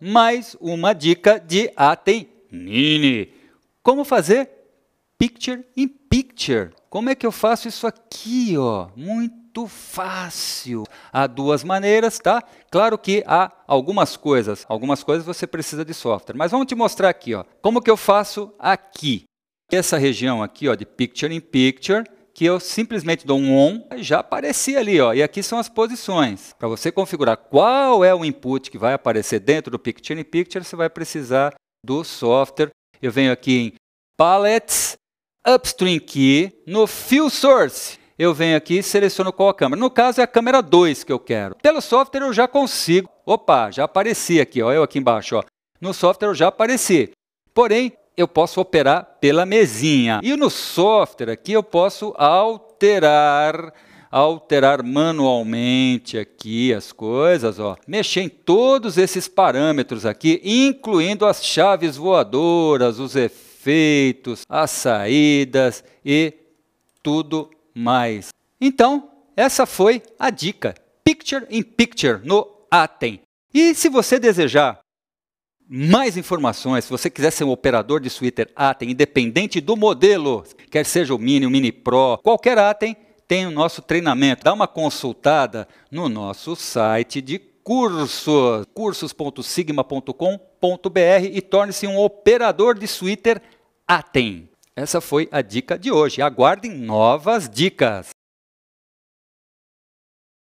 mais uma dica de Nini. Como fazer picture in picture? Como é que eu faço isso aqui, ó? Muito fácil. Há duas maneiras, tá? Claro que há algumas coisas, algumas coisas você precisa de software, mas vamos te mostrar aqui, ó. Como que eu faço aqui? Essa região aqui, ó, de picture in picture, que eu simplesmente dou um on, já aparecia ali, ó. E aqui são as posições. Para você configurar qual é o input que vai aparecer dentro do Picture in Picture, você vai precisar do software. Eu venho aqui em Palettes, Upstream Key, no Fill Source. Eu venho aqui e seleciono qual a câmera. No caso é a câmera 2 que eu quero. Pelo software eu já consigo. Opa, já apareci aqui, ó, eu aqui embaixo, ó. No software eu já apareci. Porém, eu posso operar pela mesinha. E no software aqui eu posso alterar alterar manualmente aqui as coisas, ó. Mexer em todos esses parâmetros aqui, incluindo as chaves voadoras, os efeitos, as saídas e tudo mais. Então, essa foi a dica Picture in Picture no Atem. E se você desejar mais informações, se você quiser ser um operador de Twitter Atem, independente do modelo, quer seja o Mini, o Mini Pro, qualquer Atem, tem o nosso treinamento. Dá uma consultada no nosso site de cursos, cursos.sigma.com.br e torne-se um operador de Twitter Atem. Essa foi a dica de hoje. Aguardem novas dicas.